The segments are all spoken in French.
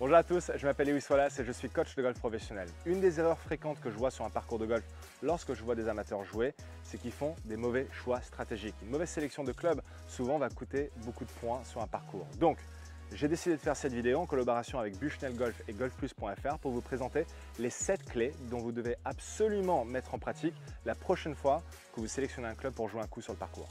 Bonjour à tous, je m'appelle Lewis Wallace et je suis coach de golf professionnel. Une des erreurs fréquentes que je vois sur un parcours de golf lorsque je vois des amateurs jouer, c'est qu'ils font des mauvais choix stratégiques. Une mauvaise sélection de clubs souvent va coûter beaucoup de points sur un parcours. Donc, j'ai décidé de faire cette vidéo en collaboration avec Bushnell Golf et golfplus.fr pour vous présenter les 7 clés dont vous devez absolument mettre en pratique la prochaine fois que vous sélectionnez un club pour jouer un coup sur le parcours.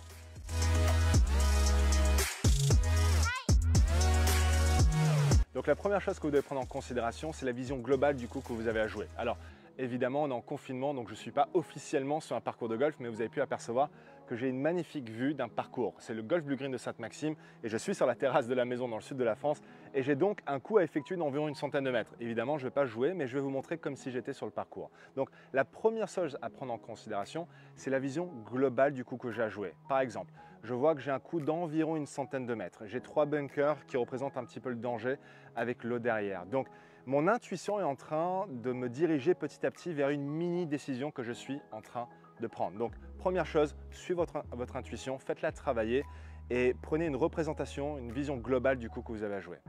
Donc la première chose que vous devez prendre en considération, c'est la vision globale du coup que vous avez à jouer. Alors évidemment, on est en confinement, donc je ne suis pas officiellement sur un parcours de golf, mais vous avez pu apercevoir que j'ai une magnifique vue d'un parcours. C'est le Golf Blue Green de Sainte-Maxime et je suis sur la terrasse de la maison dans le sud de la France et j'ai donc un coup à effectuer d'environ une centaine de mètres. Évidemment, je ne vais pas jouer, mais je vais vous montrer comme si j'étais sur le parcours. Donc la première chose à prendre en considération, c'est la vision globale du coup que j'ai à jouer. Par exemple, je vois que j'ai un coup d'environ une centaine de mètres. J'ai trois bunkers qui représentent un petit peu le danger avec l'eau derrière. Donc mon intuition est en train de me diriger petit à petit vers une mini décision que je suis en train de prendre. Donc première chose, suivez votre, votre intuition, faites-la travailler et prenez une représentation, une vision globale du coup que vous avez à jouer.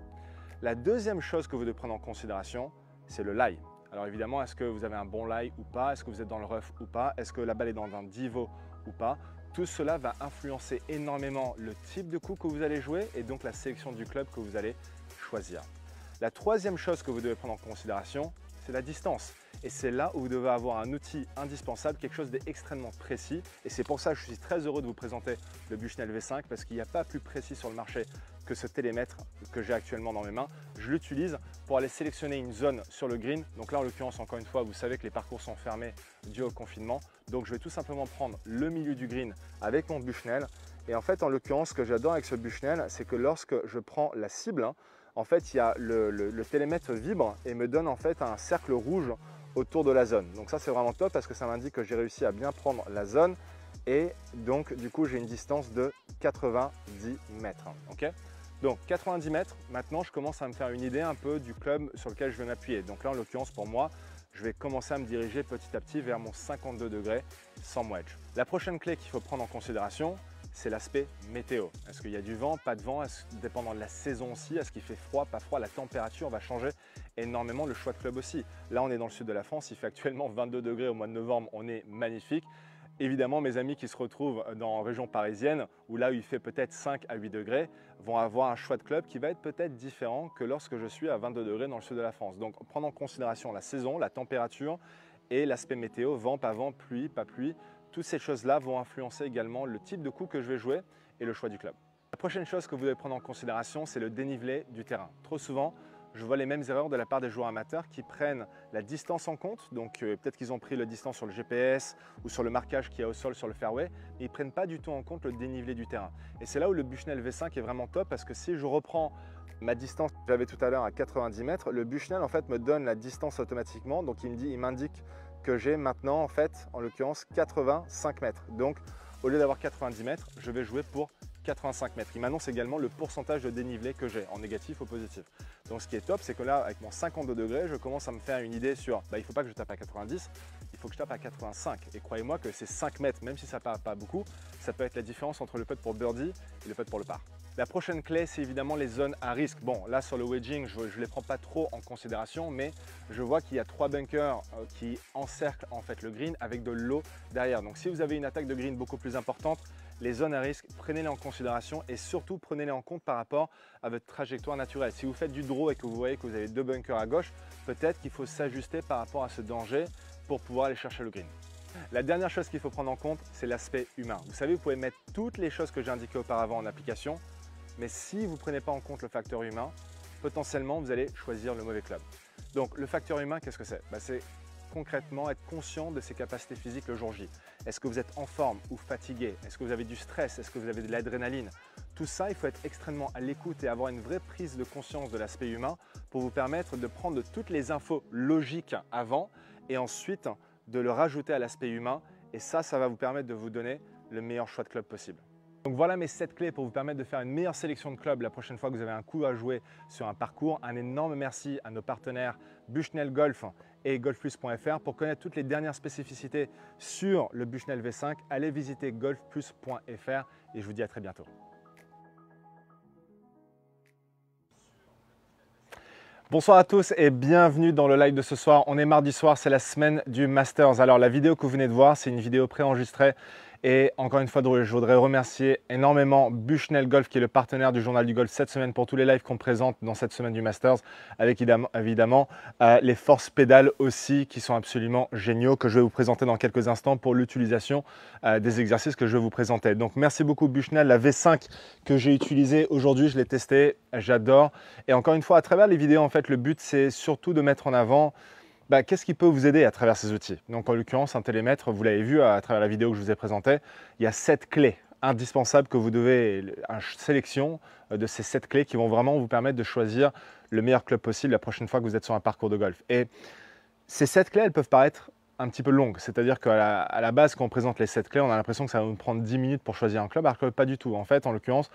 La deuxième chose que vous devez prendre en considération, c'est le lie. Alors évidemment, est-ce que vous avez un bon lie ou pas Est-ce que vous êtes dans le rough ou pas Est-ce que la balle est dans un divot pas. Tout cela va influencer énormément le type de coup que vous allez jouer et donc la sélection du club que vous allez choisir. La troisième chose que vous devez prendre en considération, c'est la distance et c'est là où vous devez avoir un outil indispensable, quelque chose d'extrêmement précis. Et c'est pour ça que je suis très heureux de vous présenter le Bushnell V5 parce qu'il n'y a pas plus précis sur le marché que ce télémètre que j'ai actuellement dans mes mains. Je l'utilise pour aller sélectionner une zone sur le green. Donc là, en l'occurrence, encore une fois, vous savez que les parcours sont fermés dû au confinement. Donc je vais tout simplement prendre le milieu du green avec mon Bushnell. Et en fait, en l'occurrence, ce que j'adore avec ce Bushnell, c'est que lorsque je prends la cible, en fait, il y a le, le télémètre vibre et me donne en fait un cercle rouge autour de la zone. Donc ça c'est vraiment top parce que ça m'indique que j'ai réussi à bien prendre la zone et donc du coup j'ai une distance de 90 mètres. ok donc 90 mètres, maintenant je commence à me faire une idée un peu du club sur lequel je vais m'appuyer. Donc là en l'occurrence pour moi, je vais commencer à me diriger petit à petit vers mon 52 degrés sans wedge. La prochaine clé qu'il faut prendre en considération, c'est l'aspect météo. Est-ce qu'il y a du vent, pas de vent, dépendant de la saison aussi, est-ce qu'il fait froid, pas froid, la température va changer énormément, le choix de club aussi. Là, on est dans le sud de la France, il fait actuellement 22 degrés au mois de novembre, on est magnifique. Évidemment, mes amis qui se retrouvent dans la région parisienne, où là il fait peut-être 5 à 8 degrés, vont avoir un choix de club qui va être peut-être différent que lorsque je suis à 22 degrés dans le sud de la France. Donc, prendre en considération la saison, la température et l'aspect météo, vent, pas vent, pluie, pas pluie, toutes ces choses-là vont influencer également le type de coup que je vais jouer et le choix du club. La prochaine chose que vous devez prendre en considération, c'est le dénivelé du terrain. Trop souvent, je vois les mêmes erreurs de la part des joueurs amateurs qui prennent la distance en compte. Donc euh, peut-être qu'ils ont pris la distance sur le GPS ou sur le marquage qu'il y a au sol sur le fairway, mais ils prennent pas du tout en compte le dénivelé du terrain. Et c'est là où le Bushnell V5 est vraiment top parce que si je reprends ma distance que j'avais tout à l'heure à 90 mètres, le Bushnell en fait me donne la distance automatiquement. Donc il me dit, il m'indique que j'ai maintenant en fait, en l'occurrence 85 mètres. Donc au lieu d'avoir 90 mètres, je vais jouer pour 85 mètres. Il m'annonce également le pourcentage de dénivelé que j'ai, en négatif ou positif. Donc ce qui est top, c'est que là, avec mon 52 degrés, je commence à me faire une idée sur, bah, il ne faut pas que je tape à 90, il faut que je tape à 85. Et croyez-moi que ces 5 mètres, même si ça ne part pas beaucoup, ça peut être la différence entre le putt pour birdie et le putt pour le par. La prochaine clé, c'est évidemment les zones à risque. Bon, là sur le wedging, je ne les prends pas trop en considération, mais je vois qu'il y a trois bunkers euh, qui encerclent en fait le green avec de l'eau derrière. Donc si vous avez une attaque de green beaucoup plus importante, les zones à risque, prenez-les en considération et surtout prenez-les en compte par rapport à votre trajectoire naturelle. Si vous faites du draw et que vous voyez que vous avez deux bunkers à gauche, peut-être qu'il faut s'ajuster par rapport à ce danger pour pouvoir aller chercher le green. La dernière chose qu'il faut prendre en compte, c'est l'aspect humain. Vous savez, vous pouvez mettre toutes les choses que j'ai indiquées auparavant en application, mais si vous ne prenez pas en compte le facteur humain, potentiellement, vous allez choisir le mauvais club. Donc, le facteur humain, qu'est-ce que c'est bah, C'est concrètement être conscient de ses capacités physiques le jour J. Est-ce que vous êtes en forme ou fatigué Est-ce que vous avez du stress Est-ce que vous avez de l'adrénaline Tout ça, il faut être extrêmement à l'écoute et avoir une vraie prise de conscience de l'aspect humain pour vous permettre de prendre toutes les infos logiques avant et ensuite de le rajouter à l'aspect humain. Et ça, ça va vous permettre de vous donner le meilleur choix de club possible. Donc voilà mes 7 clés pour vous permettre de faire une meilleure sélection de clubs la prochaine fois que vous avez un coup à jouer sur un parcours. Un énorme merci à nos partenaires Bushnell Golf et golfplus.fr. Pour connaître toutes les dernières spécificités sur le Bushnell V5, allez visiter golfplus.fr et je vous dis à très bientôt. Bonsoir à tous et bienvenue dans le live de ce soir. On est mardi soir, c'est la semaine du Masters. Alors la vidéo que vous venez de voir, c'est une vidéo préenregistrée et encore une fois, je voudrais remercier énormément Bushnell Golf, qui est le partenaire du Journal du Golf cette semaine pour tous les lives qu'on présente dans cette semaine du Masters, avec évidemment euh, les forces pédales aussi, qui sont absolument géniaux, que je vais vous présenter dans quelques instants pour l'utilisation euh, des exercices que je vais vous présenter. Donc merci beaucoup Bushnell, la V5 que j'ai utilisée aujourd'hui, je l'ai testée, j'adore. Et encore une fois, à travers les vidéos, en fait, le but, c'est surtout de mettre en avant bah, qu'est-ce qui peut vous aider à travers ces outils Donc en l'occurrence, un télémètre, vous l'avez vu à travers la vidéo que je vous ai présentée, il y a sept clés indispensables que vous devez, une sélection euh, de ces sept clés qui vont vraiment vous permettre de choisir le meilleur club possible la prochaine fois que vous êtes sur un parcours de golf. Et ces sept clés, elles peuvent paraître un petit peu longues, c'est-à-dire qu'à la, base, quand on présente les sept clés, on a l'impression que ça va nous prendre 10 minutes pour choisir un club, alors que pas du tout. En fait, en l'occurrence,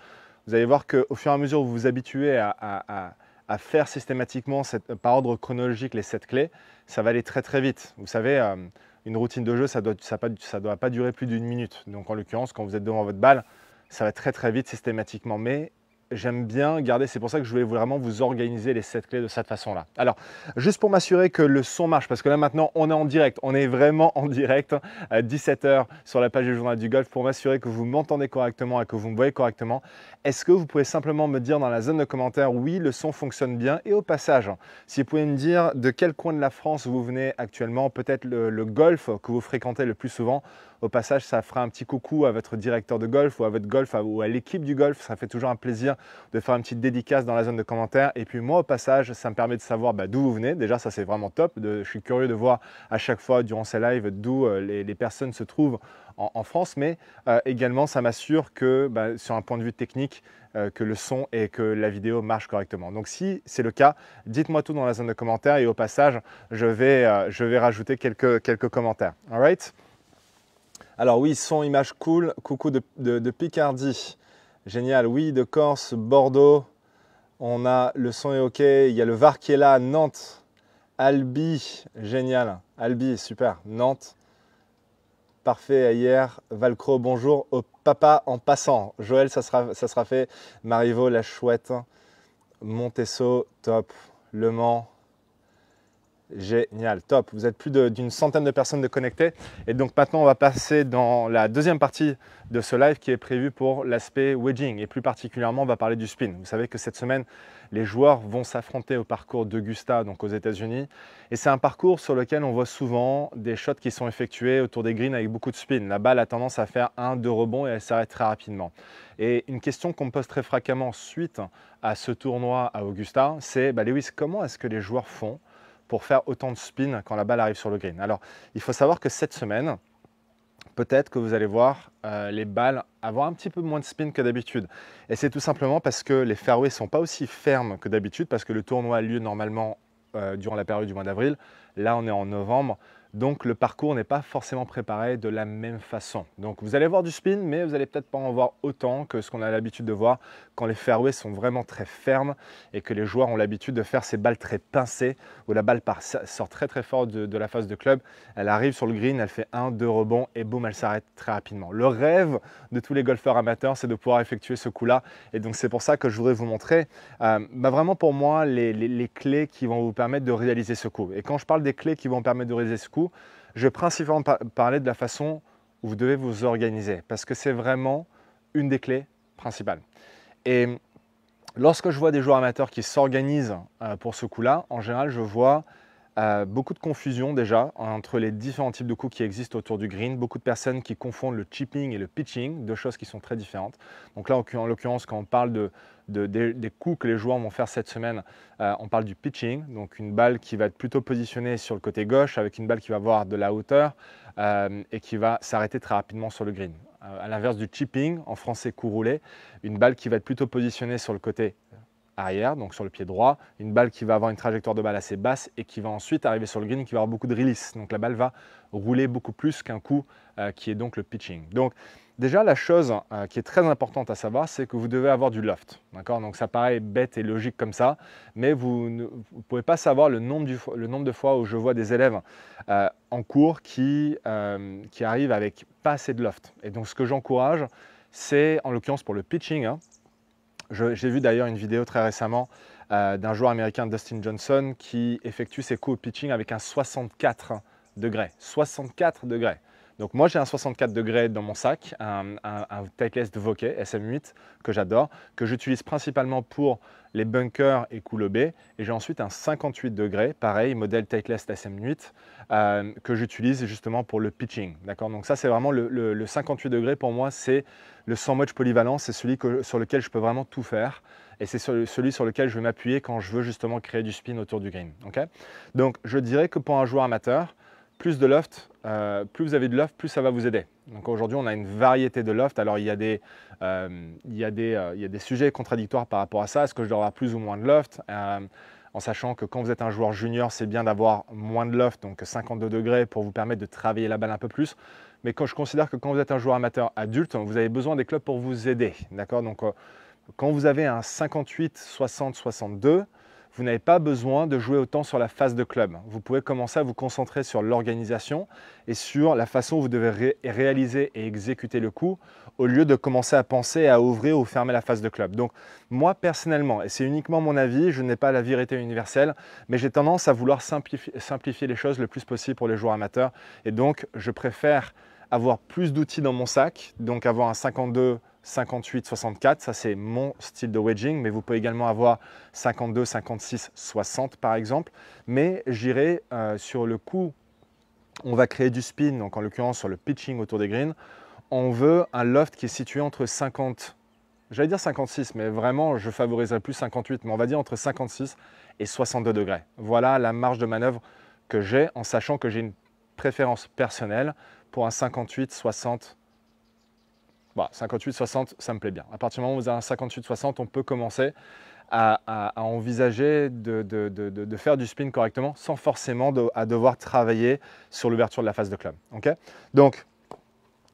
vous allez voir qu'au fur et à mesure où vous vous habituez à à faire systématiquement euh, par ordre chronologique les sept clés, ça va aller très très vite. Vous savez, euh, une routine de jeu, ça ne doit, ça doit, pas durer plus d'une minute. Donc en l'occurrence, quand vous êtes devant votre balle, ça va très très vite systématiquement. Mais j'aime bien garder, c'est pour ça que je voulais vraiment vous organiser les 7 clés de cette façon-là. Alors, juste pour m'assurer que le son marche, parce que là maintenant on est en direct, on est vraiment en direct à 17h sur la page du journal du golf, pour m'assurer que vous m'entendez correctement et que vous me voyez correctement, est-ce que vous pouvez simplement me dire dans la zone de commentaires, oui, le son fonctionne bien, et au passage, si vous pouvez me dire de quel coin de la France vous venez actuellement, peut-être le, le golf que vous fréquentez le plus souvent, au passage, ça fera un petit coucou à votre directeur de golf ou à votre golf ou à l'équipe du golf. Ça fait toujours un plaisir de faire une petite dédicace dans la zone de commentaires. Et puis moi, au passage, ça me permet de savoir bah, d'où vous venez. Déjà, ça c'est vraiment top. je suis curieux de voir à chaque fois durant ces lives d'où euh, les, personnes se trouvent en, France. Mais euh, également, ça m'assure que bah, sur un point de vue technique, euh, que le son et que la vidéo marchent correctement. Donc si c'est le cas, dites-moi tout dans la zone de commentaires et au passage, je vais, je vais rajouter quelques, quelques commentaires. All right alors oui, son, image cool. Coucou de, Picardie. Génial. Oui, de Corse, Bordeaux. On a le son est OK. Il y a le Var qui est là, Nantes. Albi, génial. Albi, super. Nantes. Parfait, hier. Valcro, bonjour. Au papa en passant. Joël, ça sera, ça sera fait. Marivaux, la chouette. Montesso, top. Le Mans, Génial, top. Vous êtes plus d'une centaine de personnes de connectées. Et donc maintenant, on va passer dans la deuxième partie de ce live qui est prévu pour l'aspect wedging. Et plus particulièrement, on va parler du spin. Vous savez que cette semaine, les joueurs vont s'affronter au parcours d'Augusta, donc aux États-Unis. Et c'est un parcours sur lequel on voit souvent des shots qui sont effectués autour des greens avec beaucoup de spin. La balle a tendance à faire un, deux rebonds et elle s'arrête très rapidement. Et une question qu'on me pose très fréquemment suite à ce tournoi à Augusta, c'est bah, Lewis, comment est-ce que les joueurs font pour faire autant de spin quand la balle arrive sur le green. Alors, il faut savoir que cette semaine, peut-être que vous allez voir euh, les balles avoir un petit peu moins de spin que d'habitude. Et c'est tout simplement parce que les fairways sont pas aussi fermes que d'habitude, parce que le tournoi a lieu normalement euh, durant la période du mois d'avril. Là, on est en novembre. Donc le parcours n'est pas forcément préparé de la même façon. Donc vous allez voir du spin, mais vous allez peut-être pas en voir autant que ce qu'on a l'habitude de voir quand les fairways sont vraiment très fermes et que les joueurs ont l'habitude de faire ces balles très pincées où la balle part, sort très très fort de, la face de club. Elle arrive sur le green, elle fait un, deux rebonds et boum, elle s'arrête très rapidement. Le rêve de tous les golfeurs amateurs, c'est de pouvoir effectuer ce coup-là. Et donc c'est pour ça que je voudrais vous montrer euh, bah vraiment pour moi les, les, les clés qui vont vous permettre de réaliser ce coup. Et quand je parle des clés qui vont permettre de réaliser ce coup, je vais principalement parler de la façon où vous devez vous organiser, parce que c'est vraiment une des clés principales. Et lorsque je vois des joueurs amateurs qui s'organisent euh, pour ce coup-là, en général, je vois euh, beaucoup de confusion déjà entre les différents types de coups qui existent autour du green. Beaucoup de personnes qui confondent le chipping et le pitching, deux choses qui sont très différentes. Donc là, en l'occurrence, quand on parle de des, coups que les joueurs vont faire cette semaine. Euh, on parle du pitching, donc une balle qui va être plutôt positionnée sur le côté gauche avec une balle qui va avoir de la hauteur euh, et qui va s'arrêter très rapidement sur le green. Euh, à l'inverse du chipping, en français coup roulé, une balle qui va être plutôt positionnée sur le côté arrière, donc sur le pied droit, une balle qui va avoir une trajectoire de balle assez basse et qui va ensuite arriver sur le green, qui va avoir beaucoup de release. Donc la balle va rouler beaucoup plus qu'un coup qui est donc le pitching. Donc Déjà, la chose euh, qui est très importante à savoir, c'est que vous devez avoir du loft. D'accord Donc ça paraît bête et logique comme ça, mais vous ne pouvez pas savoir le nombre, de fois où je vois des élèves euh, en cours euh, qui, arrivent avec pas assez de loft. Et donc ce que j'encourage, c'est en l'occurrence pour le pitching. Hein, j'ai vu d'ailleurs une vidéo très récemment d'un joueur américain, Dustin Johnson, qui effectue ses coups au pitching avec un 64 degrés. 64 degrés. Donc moi j'ai un 64 degrés dans mon sac, un, un, un Titleist Vokey SM8 que j'adore, que j'utilise principalement pour les bunkers et coulobés. Et j'ai ensuite un 58 degrés, pareil, modèle Titleist euh, SM8, que j'utilise justement pour le pitching. D'accord Donc ça, c'est vraiment le, 58 degrés pour moi, c'est le 100 polyvalent, c'est celui sur lequel je peux vraiment tout faire. Et c'est celui sur lequel je vais m'appuyer quand je veux justement créer du spin autour du green. OK Donc je dirais que pour un joueur amateur, plus de loft, euh, plus vous avez de loft, plus ça va vous aider. Donc aujourd'hui, on a une variété de loft. Alors il y a des, euh, il euh, il des sujets contradictoires par rapport à ça. Est-ce que je dois avoir plus ou moins de loft En sachant que quand vous êtes un joueur junior, c'est bien d'avoir moins de loft, donc 52 degrés, pour vous permettre de travailler la balle un peu plus. Mais quand je considère que quand vous êtes un joueur amateur adulte, vous avez besoin des clubs pour vous aider. D'accord Donc quand vous avez un 58, 60, 62, vous n'avez pas besoin de jouer autant sur la phase de club. Vous pouvez commencer à vous concentrer sur l'organisation et sur la façon où vous devez réaliser et exécuter le coup au lieu de commencer à penser à ouvrir ou fermer la phase de club. Donc moi personnellement, et c'est uniquement mon avis, je n'ai pas la vérité universelle, mais j'ai tendance à vouloir simplifier les choses le plus possible pour les joueurs amateurs et donc je préfère avoir plus d'outils dans mon sac, donc avoir un 52, 58, 64, ça c'est mon style de wedging, mais vous pouvez également avoir 52, 56, 60 par exemple, mais j'irai euh, sur le coup, on va créer du spin, donc en l'occurrence sur le pitching autour des greens, on veut un loft qui est situé entre 50, j'allais dire 56, mais vraiment je favoriserais plus 58, mais on va dire entre 56 et 62 degrés. Voilà la marge de manœuvre que j'ai en sachant que j'ai une préférence personnelle pour un 58-60. 58-60, bah, ça me plaît bien. À partir du moment où vous avez un 58-60, on peut commencer à, envisager de, faire du spin correctement sans forcément à devoir travailler sur l'ouverture de la phase de club. Ok Donc,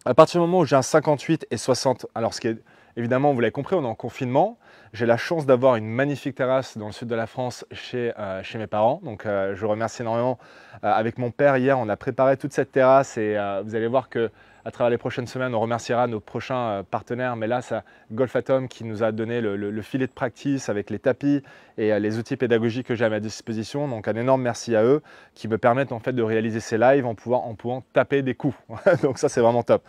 à partir du moment où j'ai un 58 et 60, alors ce qui est évidemment, vous l'avez compris, on est en confinement, j'ai la chance d'avoir une magnifique terrasse dans le sud de la France chez, euh, mes parents. Donc euh, je remercie énormément. Euh, avec mon père hier, on a préparé toute cette terrasse et vous allez voir que à travers les prochaines semaines, on remerciera nos prochains partenaires. Mais là, ça, Golf Atom qui nous a donné le, filet de practice avec les tapis et les outils pédagogiques que j'ai à ma disposition. Donc un énorme merci à eux qui me permettent en fait de réaliser ces lives en pouvant, en pouvant taper des coups. donc ça, c'est vraiment top.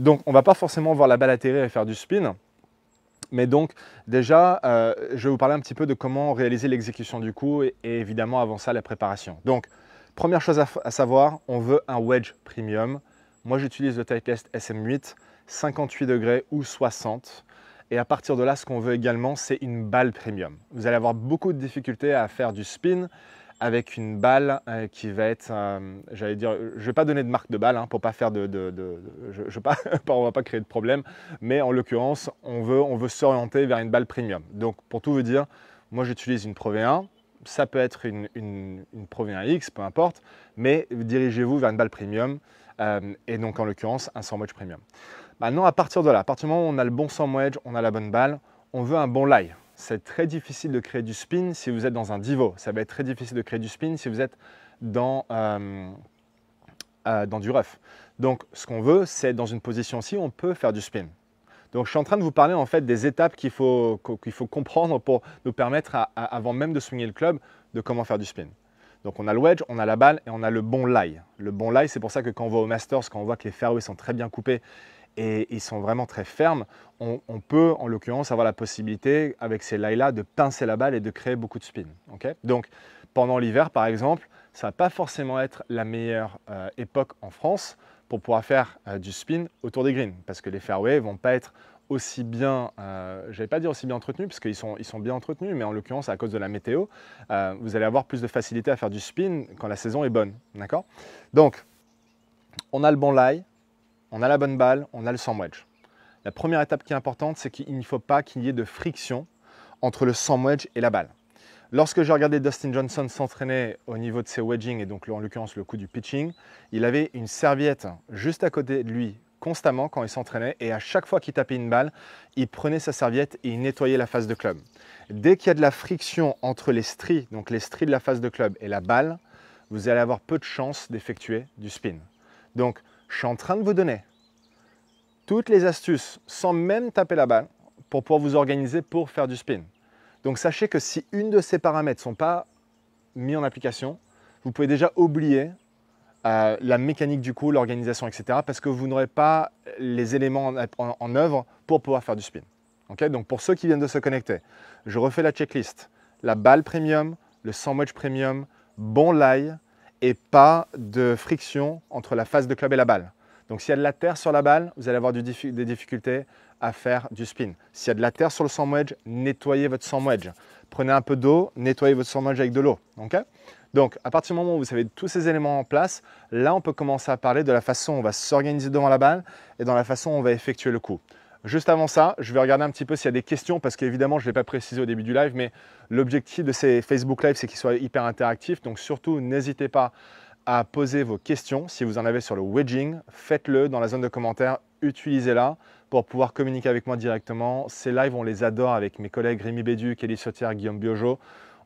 donc on ne va pas forcément voir la balle atterrir et faire du spin. Mais donc, déjà, euh, je vais vous parler un petit peu de comment réaliser l'exécution du coup et, évidemment, avant ça, la préparation. Donc, première chose à, savoir, on veut un wedge premium. Moi, j'utilise le Titleist SM8, 58 degrés ou 60. Et à partir de là, ce qu'on veut également, c'est une balle premium. Vous allez avoir beaucoup de difficultés à faire du spin, avec une balle euh, qui va être, euh, j'allais dire, je ne vais pas donner de marque de balle hein, pour pas faire de, de, pas, on va pas créer de problème, mais en l'occurrence, on veut, on veut s'orienter vers une balle premium. Donc pour tout vous dire, moi j'utilise une Pro V1, ça peut être une, une, Pro V1 X, peu importe, mais dirigez-vous vers une balle premium euh, et donc en l'occurrence un sandwich premium. Maintenant, à partir de là, à partir du moment où on a le bon sandwich, on a la bonne balle, on veut un bon lie c'est très difficile de créer du spin si vous êtes dans un divo. Ça va être très difficile de créer du spin si vous êtes dans, euh, euh, dans du rough. Donc, ce qu'on veut, c'est dans une position où on peut faire du spin. Donc, je suis en train de vous parler en fait des étapes qu'il faut, qu'il faut comprendre pour nous permettre, avant même de swinguer le club, de comment faire du spin. Donc, on a le wedge, on a la balle et on a le bon lie. Le bon lie, c'est pour ça que quand on voit au Masters, quand on voit que les fairways sont très bien coupés et ils sont vraiment très fermes, on, peut en l'occurrence avoir la possibilité avec ces laïs-là, de pincer la balle et de créer beaucoup de spin. Donc pendant l'hiver par exemple, ça va pas forcément être la meilleure euh, époque en France pour pouvoir faire euh, du spin autour des greens parce que les fairways vont pas être aussi bien, euh, je vais pas dire aussi bien entretenus, parce qu'ils sont, ils sont bien entretenus, mais en l'occurrence à cause de la météo, euh, vous allez avoir plus de facilité à faire du spin quand la saison est bonne, d'accord Donc, on a le bon lie, on a la bonne balle, on a le sandwich. La première étape qui est importante, c'est qu'il ne faut pas qu'il y ait de friction entre le sandwich et la balle. Lorsque j'ai regardé Dustin Johnson s'entraîner au niveau de ses wedging, et donc en l'occurrence le coup du pitching, il avait une serviette juste à côté de lui constamment quand il s'entraînait et à chaque fois qu'il tapait une balle, il prenait sa serviette et il nettoyait la face de club. Dès qu'il y a de la friction entre les stries, donc les stries de la face de club et la balle, vous allez avoir peu de chances d'effectuer du spin. Donc je suis en train de vous donner toutes les astuces sans même taper la balle pour pouvoir vous organiser pour faire du spin. Donc sachez que si une de ces paramètres ne sont pas mis en application, vous pouvez déjà oublier euh, la mécanique du coup, l'organisation, etc. parce que vous n'aurez pas les éléments en, œuvre pour pouvoir faire du spin. Donc pour ceux qui viennent de se connecter, je refais la checklist. La balle premium, le sandwich premium, bon l'ail, et pas de friction entre la face de club et la balle. Donc s'il y a de la terre sur la balle, vous allez avoir des difficultés à faire du spin. S'il y a de la terre sur le sand wedge, nettoyez votre sand wedge. Prenez un peu d'eau, nettoyez votre sand wedge avec de l'eau. Donc à partir du moment où vous avez tous ces éléments en place, là on peut commencer à parler de la façon où on va s'organiser devant la balle et dans la façon où on va effectuer le coup. Juste avant ça, je vais regarder un petit peu s'il y a des questions, parce qu'évidemment, je ne l'ai pas précisé au début du live, mais l'objectif de ces Facebook Live, c'est qu'ils soient hyper interactifs. Donc surtout, n'hésitez pas à poser vos questions. Si vous en avez sur le wedging, faites-le dans la zone de commentaires, utilisez-la pour pouvoir communiquer avec moi directement. Ces lives, on les adore avec mes collègues Rémi Béduc, Kelly Sautière, Guillaume Biojo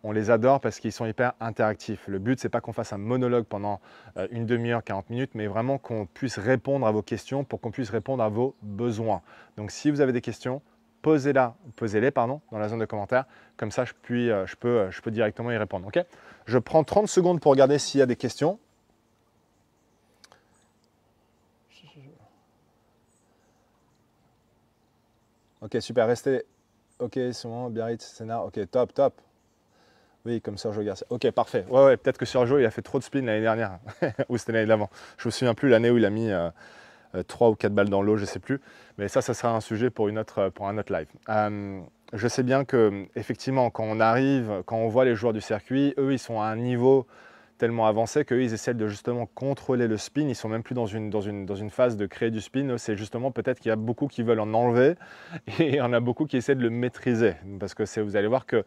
on les adore parce qu'ils sont hyper interactifs. Le but, c'est pas qu'on fasse un monologue pendant euh, une demi-heure, 40 minutes, mais vraiment qu'on puisse répondre à vos questions pour qu'on puisse répondre à vos besoins. Donc, si vous avez des questions, posez-les posez pardon, dans la zone de commentaires. Comme ça, je, puis, euh, je, peux, je peux directement y répondre. Ok. je prends 30 secondes pour regarder s'il y a des questions. Ok, super, restez. Ok, Souvent. Biarritz, Sénat. Ok, top, top. Oui, comme Sergio Garcia. Ok, parfait. Ouais, ouais, peut-être que Sergio, il a fait trop de spin l'année dernière. ou c'était l'année d'avant. Je ne me souviens plus l'année où il a mis euh, 3 euh, ou 4 balles dans l'eau, je ne sais plus. Mais ça, ça sera un sujet pour, une autre, euh, pour un autre live. Euh, je sais bien que, effectivement, quand on arrive, quand on voit les joueurs du circuit, eux, ils sont à un niveau tellement avancé qu'eux, ils essaient de justement contrôler le spin. Ils sont même plus dans une, dans une, dans une phase de créer du spin. C'est justement peut-être qu'il y a beaucoup qui veulent en enlever et il y en a beaucoup qui essaient de le maîtriser. Parce que vous allez voir que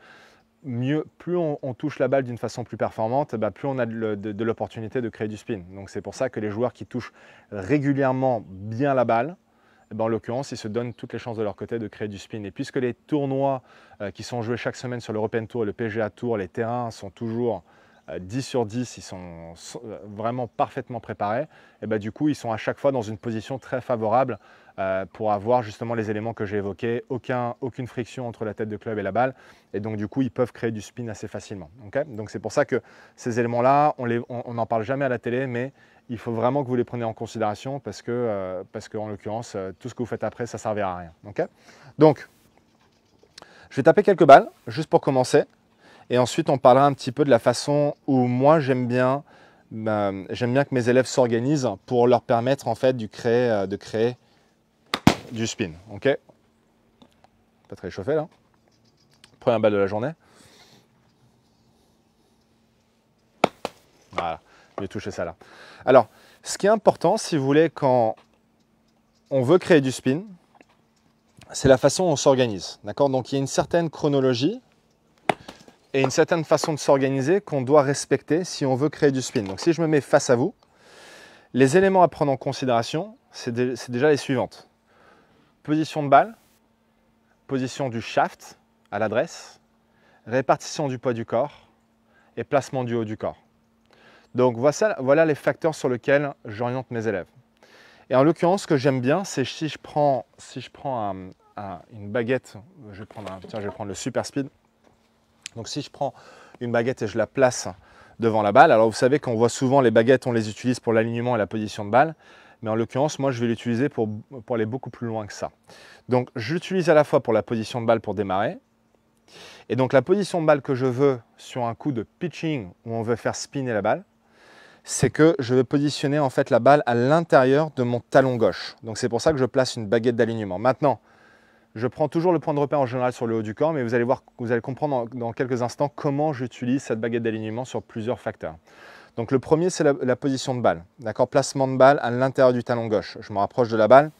plus on, touche la balle d'une façon plus performante, bah, plus on a de, l'opportunité de créer du spin. Donc c'est pour ça que les joueurs qui touchent régulièrement bien la balle, eh ben, en l'occurrence, ils se donnent toutes les chances de leur côté de créer du spin. Et puisque les tournois euh, qui sont joués chaque semaine sur l'European Tour et le PGA Tour, les terrains sont toujours 10 euh, sur 10, ils sont euh, vraiment parfaitement préparés, et eh ben, du coup, ils sont à chaque fois dans une position très favorable euh, pour avoir justement les éléments que j'ai évoqués, aucune friction entre la tête de club et la balle, et donc du coup ils peuvent créer du spin assez facilement. donc c'est pour ça que ces éléments-là, on n'en parle jamais à la télé, mais il faut vraiment que vous les preniez en considération parce que, euh, en l'occurrence, euh, tout ce que vous faites après, ça ne servira à rien. donc, je vais taper quelques balles, juste pour commencer, et ensuite on parlera un petit peu de la façon où moi j'aime bien, j'aime que mes élèves s'organisent pour leur permettre fait de créer du spin. Ok Pas très chauffé là. Première balle de la journée. Voilà, j'ai toucher ça là. Alors, ce qui est important, si vous voulez, quand on veut créer du spin, c'est la façon dont on s'organise. D'accord Donc, il y a une certaine chronologie et une certaine façon de s'organiser qu'on doit respecter si on veut créer du spin. Donc, si je me mets face à vous, les éléments à prendre en considération, c'est déjà les suivantes. Position de balle, position du shaft à l'adresse, répartition du poids du corps et placement du haut du corps. Donc voilà les facteurs sur lesquels j'oriente mes élèves. Et en l'occurrence, ce que j'aime bien, c'est si je prends, si je prends une baguette, je je vais prendre le super speed. Donc si je prends une baguette et je la place devant la balle, alors vous savez qu'on voit souvent les baguettes, on les utilise pour l'alignement et la position de balle. Mais en l'occurrence, moi, je vais l'utiliser pour, aller beaucoup plus loin que ça. Donc, j'utilise à la fois pour la position de balle pour démarrer. Et donc, la position de balle que je veux sur un coup de pitching où on veut faire spinner la balle, c'est que je veux positionner en fait la balle à l'intérieur de mon talon gauche. Donc, c'est pour ça que je place une baguette d'alignement. Maintenant, je prends toujours le point de repère en général sur le haut du corps, mais vous allez voir, vous allez comprendre dans quelques instants comment j'utilise cette baguette d'alignement sur plusieurs facteurs. Donc le premier, c'est la, position de balle. D'accord Placement de balle à l'intérieur du talon gauche. Je me rapproche de la balle.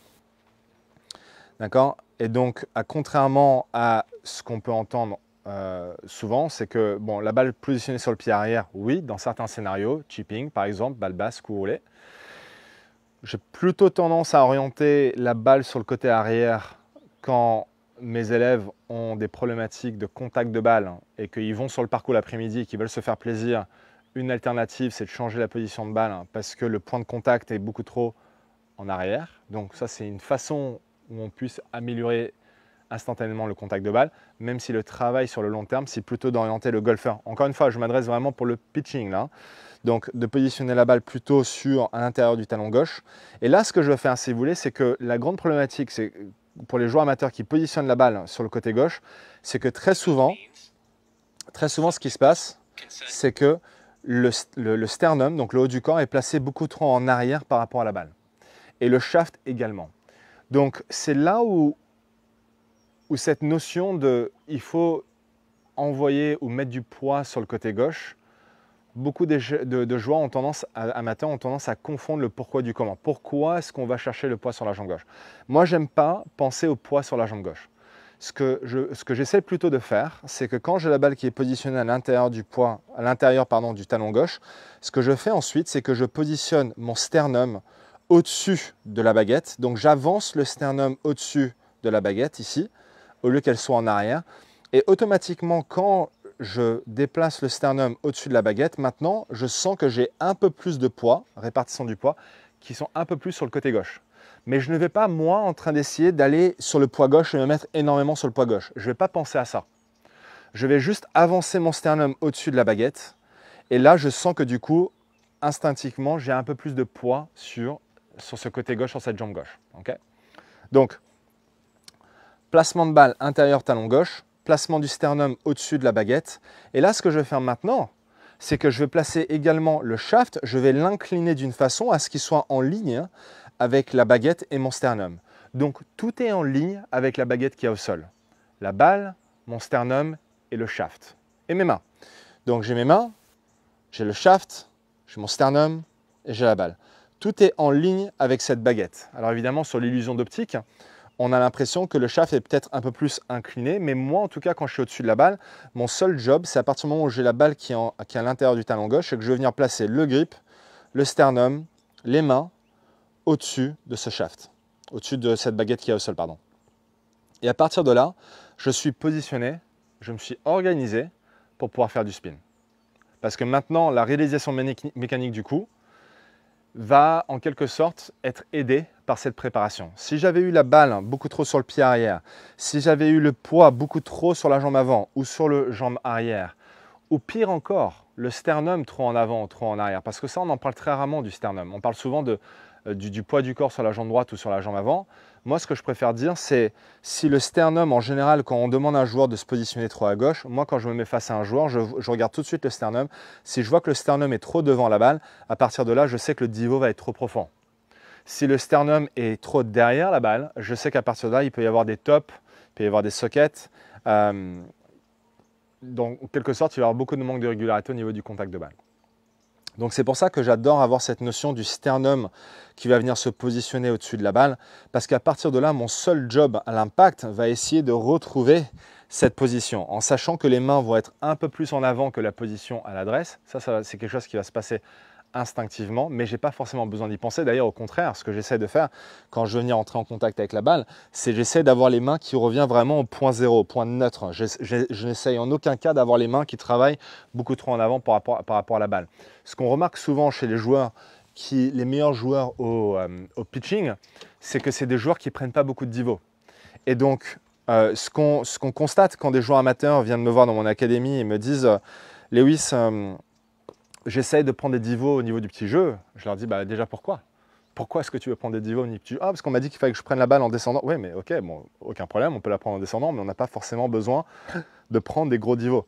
D'accord Et donc, à, contrairement à ce qu'on peut entendre euh, souvent, c'est que la balle positionnée sur le pied arrière, oui, dans certains scénarios, chipping par exemple, balle basse, coup J'ai plutôt tendance à orienter la balle sur le côté arrière quand mes élèves ont des problématiques de contact de balle et qu'ils vont sur le parcours l'après-midi et qu'ils veulent se faire plaisir une alternative, c'est de changer la position de balle hein, parce que le point de contact est beaucoup trop en arrière. Donc ça, c'est une façon où on puisse améliorer instantanément le contact de balle, même si le travail sur le long terme, c'est plutôt d'orienter le golfeur. Encore une fois, je m'adresse vraiment pour le pitching là. Hein. Donc de positionner la balle plutôt sur l'intérieur du talon gauche. Et là, ce que je veux faire, si vous voulez, c'est que la grande problématique, c'est pour les joueurs amateurs qui positionnent la balle sur le côté gauche, c'est que très souvent, très souvent, ce qui se passe, c'est que le, sternum, donc le haut du corps, est placé beaucoup trop en arrière par rapport à la balle. Et le shaft également. Donc c'est là où, où cette notion de il faut envoyer ou mettre du poids sur le côté gauche, beaucoup de, joueurs ont tendance, à, amateurs ont tendance à confondre le pourquoi du comment. Pourquoi est-ce qu'on va chercher le poids sur la jambe gauche Moi, j'aime pas penser au poids sur la jambe gauche. Ce que, j'essaie plutôt de faire, c'est que quand j'ai la balle qui est positionnée à l'intérieur du poids, à l'intérieur du talon gauche, ce que je fais ensuite, c'est que je positionne mon sternum au-dessus de la baguette. Donc j'avance le sternum au-dessus de la baguette ici, au lieu qu'elle soit en arrière. Et automatiquement, quand je déplace le sternum au-dessus de la baguette, maintenant je sens que j'ai un peu plus de poids, répartition du poids, qui sont un peu plus sur le côté gauche mais je ne vais pas, moi, en train d'essayer d'aller sur le poids gauche et me mettre énormément sur le poids gauche. Je ne vais pas penser à ça. Je vais juste avancer mon sternum au-dessus de la baguette. Et là, je sens que du coup, instinctivement, j'ai un peu plus de poids sur, sur ce côté gauche, sur cette jambe gauche. Donc, placement de balle intérieur talon gauche, placement du sternum au-dessus de la baguette. Et là, ce que je vais faire maintenant, c'est que je vais placer également le shaft, je vais l'incliner d'une façon à ce qu'il soit en ligne hein, avec la baguette et mon sternum. Donc tout est en ligne avec la baguette qui est au sol. La balle, mon sternum et le shaft. Et mes mains. Donc j'ai mes mains, j'ai le shaft, j'ai mon sternum et j'ai la balle. Tout est en ligne avec cette baguette. Alors évidemment, sur l'illusion d'optique, on a l'impression que le shaft est peut-être un peu plus incliné, mais moi en tout cas, quand je suis au-dessus de la balle, mon seul job, c'est à partir du moment où j'ai la balle qui est, à l'intérieur du talon gauche et que je vais venir placer le grip, le sternum, les mains au-dessus de ce shaft, au-dessus de cette baguette qui est au sol, pardon. Et à partir de là, je suis positionné, je me suis organisé pour pouvoir faire du spin. Parce que maintenant, la réalisation mécanique du coup va en quelque sorte être aidée par cette préparation. Si j'avais eu la balle beaucoup trop sur le pied arrière, si j'avais eu le poids beaucoup trop sur la jambe avant ou sur le jambe arrière, ou pire encore, le sternum trop en avant ou trop en arrière, parce que ça, on en parle très rarement du sternum. On parle souvent de euh, du, poids du corps sur la jambe droite ou sur la jambe avant. Moi, ce que je préfère dire, c'est si le sternum, en général, quand on demande à un joueur de se positionner trop à gauche, moi, quand je me mets face à un joueur, je, regarde tout de suite le sternum. Si je vois que le sternum est trop devant la balle, à partir de là, je sais que le divot va être trop profond. Si le sternum est trop derrière la balle, je sais qu'à partir de là, il peut y avoir des tops, il peut y avoir des sockets. Euh, donc, en quelque sorte, il va y avoir beaucoup de manque de régularité au niveau du contact de balle. Donc c'est pour ça que j'adore avoir cette notion du sternum qui va venir se positionner au-dessus de la balle, parce qu'à partir de là, mon seul job à l'impact va essayer de retrouver cette position, en sachant que les mains vont être un peu plus en avant que la position à l'adresse. Ça, c'est quelque chose qui va se passer instinctivement, mais je n'ai pas forcément besoin d'y penser. D'ailleurs, au contraire, ce que j'essaie de faire quand je viens entrer en contact avec la balle, c'est j'essaie d'avoir les mains qui reviennent vraiment au point zéro, au point neutre. Je, n'essaie en aucun cas d'avoir les mains qui travaillent beaucoup trop en avant par rapport, à la balle. Ce qu'on remarque souvent chez les joueurs qui, les meilleurs joueurs au, euh, pitching, c'est que c'est des joueurs qui prennent pas beaucoup de divots. Et donc, euh, ce qu'on constate quand des joueurs amateurs viennent me voir dans mon académie et me disent euh, Lewis, j'essaye de prendre des divots au niveau du petit jeu. Je leur dis, bah, déjà pourquoi Pourquoi est-ce que tu veux prendre des divots au niveau du petit jeu Ah, parce qu'on m'a dit qu'il fallait que je prenne la balle en descendant. Oui, mais ok, bon, aucun problème, on peut la prendre en descendant, mais on n'a pas forcément besoin de prendre des gros divots.